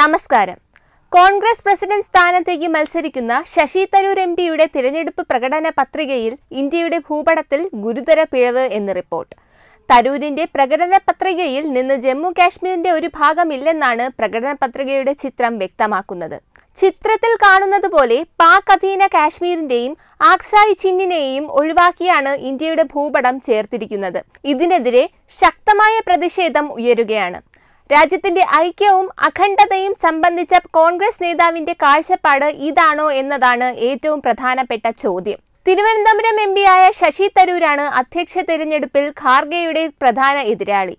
നമസ്കാരം കോൺഗ്രസ് പ്രസിഡന്റ് സ്ഥാനത്തേക്ക് മത്സരിക്കുന്ന ശശി തരൂർ എം പിയുടെ തിരഞ്ഞെടുപ്പ് പ്രകടന പത്രികയിൽ ഇന്ത്യയുടെ ഭൂപടത്തിൽ ഗുരുതര പിഴവ് എന്ന് റിപ്പോർട്ട് തരൂരിന്റെ പ്രകടന പത്രികയിൽ നിന്ന് ജമ്മു കാശ്മീരിന്റെ ഒരു ഭാഗമില്ലെന്നാണ് പ്രകടന പത്രികയുടെ ചിത്രം വ്യക്തമാക്കുന്നത് ചിത്രത്തിൽ കാണുന്നത് പോലെ പാക് അധീന കാശ്മീരിന്റെയും ആക്സായി ചിന്നിനെയും ഒഴിവാക്കിയാണ് ഇന്ത്യയുടെ ഭൂപടം ചേർത്തിരിക്കുന്നത് ഇതിനെതിരെ ശക്തമായ പ്രതിഷേധം ഉയരുകയാണ് രാജ്യത്തിന്റെ ഐക്യവും അഖണ്ഡതയും സംബന്ധിച്ച കോൺഗ്രസ് നേതാവിന്റെ കാഴ്ചപ്പാട് ഇതാണോ എന്നതാണ് ഏറ്റവും പ്രധാനപ്പെട്ട ചോദ്യം തിരുവനന്തപുരം എം പിയായ ശശി തരൂരാണ് അധ്യക്ഷ തെരഞ്ഞെടുപ്പിൽ ഖാർഗെയുടെ പ്രധാന എതിരാളി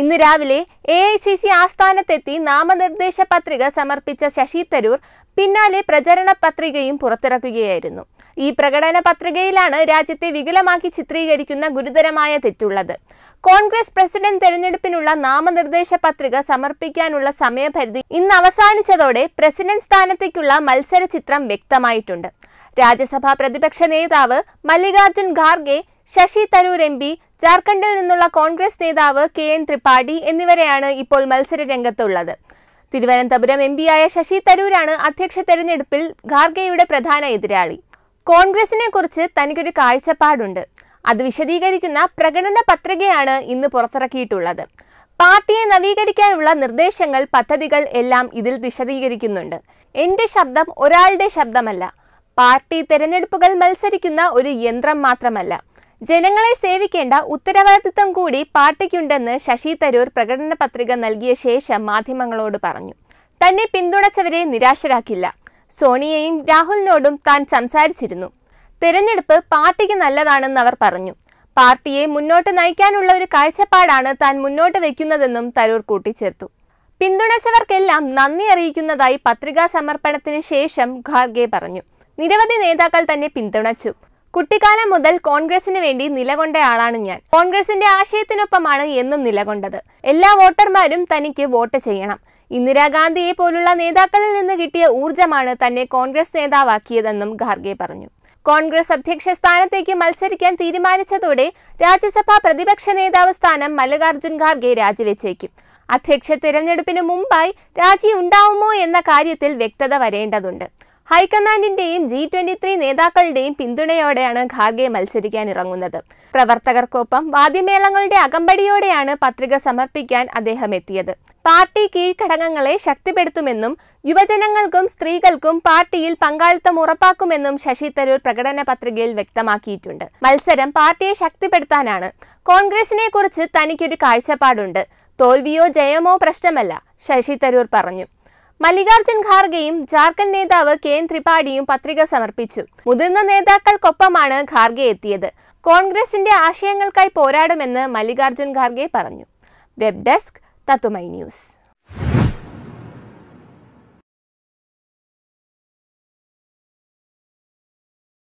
ഇന്ന് രാവിലെ എ ഐ സി സി ആസ്ഥാനത്തെത്തി നാമനിർദ്ദേശ പത്രിക സമർപ്പിച്ച ശശി തരൂർ പിന്നാലെ പ്രചരണ പത്രികയും പുറത്തിറക്കുകയായിരുന്നു ഈ പ്രകടന പത്രികയിലാണ് രാജ്യത്തെ വികലമാക്കി ചിത്രീകരിക്കുന്ന ഗുരുതരമായ തെറ്റുള്ളത് കോൺഗ്രസ് പ്രസിഡന്റ് തെരഞ്ഞെടുപ്പിനുള്ള നാമനിർദ്ദേശ പത്രിക സമർപ്പിക്കാനുള്ള സമയപരിധി ഇന്ന് അവസാനിച്ചതോടെ പ്രസിഡന്റ് സ്ഥാനത്തേക്കുള്ള മത്സര ചിത്രം വ്യക്തമായിട്ടുണ്ട് രാജ്യസഭാ പ്രതിപക്ഷ നേതാവ് മല്ലികാർജുൻ ഖാർഗെ ശശി തരൂർ എം പി ജാർഖണ്ഡിൽ നിന്നുള്ള കോൺഗ്രസ് നേതാവ് കെ എൻ ത്രിപാഠി എന്നിവരെയാണ് ഇപ്പോൾ മത്സര രംഗത്തുള്ളത് തിരുവനന്തപുരം എം പിയായ ശശി തരൂരാണ് അധ്യക്ഷ തെരഞ്ഞെടുപ്പിൽ ഖാർഗെയുടെ പ്രധാന എതിരാളി കോൺഗ്രസിനെ കുറിച്ച് തനിക്കൊരു കാഴ്ചപ്പാടുണ്ട് അത് വിശദീകരിക്കുന്ന പ്രകടന പത്രികയാണ് ഇന്ന് പുറത്തിറക്കിയിട്ടുള്ളത് പാർട്ടിയെ നവീകരിക്കാനുള്ള നിർദ്ദേശങ്ങൾ പദ്ധതികൾ എല്ലാം ഇതിൽ വിശദീകരിക്കുന്നുണ്ട് എൻ്റെ ശബ്ദം ഒരാളുടെ ശബ്ദമല്ല പാർട്ടി തെരഞ്ഞെടുപ്പുകൾ മത്സരിക്കുന്ന ഒരു യന്ത്രം മാത്രമല്ല ജനങ്ങളെ സേവിക്കേണ്ട ഉത്തരവാദിത്തം കൂടി പാർട്ടിക്കുണ്ടെന്ന് ശശി തരൂർ പ്രകടന പത്രിക നൽകിയ ശേഷം മാധ്യമങ്ങളോട് പറഞ്ഞു തന്നെ പിന്തുണച്ചവരെ നിരാശരാക്കില്ല സോണിയയും രാഹുലിനോടും താൻ സംസാരിച്ചിരുന്നു തിരഞ്ഞെടുപ്പ് പാർട്ടിക്ക് നല്ലതാണെന്ന് അവർ പറഞ്ഞു പാർട്ടിയെ മുന്നോട്ട് നയിക്കാനുള്ള ഒരു കാഴ്ചപ്പാടാണ് താൻ മുന്നോട്ട് വയ്ക്കുന്നതെന്നും തരൂർ കൂട്ടിച്ചേർത്തു പിന്തുണച്ചവർക്കെല്ലാം നന്ദി അറിയിക്കുന്നതായി പത്രികാ സമർപ്പണത്തിന് ശേഷം ഖാർഗെ പറഞ്ഞു നിരവധി നേതാക്കൾ തന്നെ പിന്തുണച്ചു കുട്ടിക്കാലം മുതൽ കോൺഗ്രസിന് വേണ്ടി നിലകൊണ്ടയാളാണ് ഞാൻ കോൺഗ്രസിന്റെ ആശയത്തിനൊപ്പമാണ് എന്നും നിലകൊണ്ടത് എല്ലാ വോട്ടർമാരും തനിക്ക് വോട്ട് ചെയ്യണം ഇന്ദിരാഗാന്ധിയെ പോലുള്ള നേതാക്കളിൽ നിന്ന് കിട്ടിയ ഊർജ്ജമാണ് തന്നെ കോൺഗ്രസ് നേതാവാക്കിയതെന്നും ഖാർഗെ പറഞ്ഞു കോൺഗ്രസ് അധ്യക്ഷ സ്ഥാനത്തേക്ക് മത്സരിക്കാൻ തീരുമാനിച്ചതോടെ രാജ്യസഭാ പ്രതിപക്ഷ നേതാവ് സ്ഥാനം മല്ലികാർജുൻ ഖാർഗെ രാജിവെച്ചേക്കും അധ്യക്ഷ തിരഞ്ഞെടുപ്പിന് മുമ്പായി രാജി ഉണ്ടാവുമോ എന്ന കാര്യത്തിൽ വ്യക്തത വരേണ്ടതുണ്ട് ഹൈക്കമാൻഡിന്റെയും ജി ട്വന്റി ത്രീ നേതാക്കളുടെയും പിന്തുണയോടെയാണ് ഖാർഗെ മത്സരിക്കാൻ ഇറങ്ങുന്നത് പ്രവർത്തകർക്കൊപ്പം വാദ്യമേളങ്ങളുടെ അകമ്പടിയോടെയാണ് പത്രിക സമർപ്പിക്കാൻ അദ്ദേഹം എത്തിയത് പാർട്ടി കീഴ്ഘടകങ്ങളെ ശക്തിപ്പെടുത്തുമെന്നും യുവജനങ്ങൾക്കും സ്ത്രീകൾക്കും പാർട്ടിയിൽ പങ്കാളിത്തം ഉറപ്പാക്കുമെന്നും ശശി തരൂർ പ്രകടന പത്രികയിൽ വ്യക്തമാക്കിയിട്ടുണ്ട് മത്സരം പാർട്ടിയെ ശക്തിപ്പെടുത്താനാണ് കോൺഗ്രസിനെ കുറിച്ച് തനിക്കൊരു കാഴ്ചപ്പാടുണ്ട് തോൽവിയോ ജയമോ പ്രശ്നമല്ല ശശി തരൂർ പറഞ്ഞു മല്ലികാർജ്ജുൻ ഖാർഗെയും ജാർഖണ്ഡ് നേതാവ് എൻ ത്രിപാഠിയും പത്രിക സമർപ്പിച്ചു മുതിർന്ന നേതാക്കൾക്കൊപ്പമാണ് ഖാർഗെ എത്തിയത് കോൺഗ്രസിന്റെ ആശയങ്ങൾക്കായി പോരാടുമെന്ന് മല്ലികാർജ്ജുൻ ഖാർഗെ പറഞ്ഞു വെബ് ഡെസ്ക് തത്തുമൈ ന്യൂസ്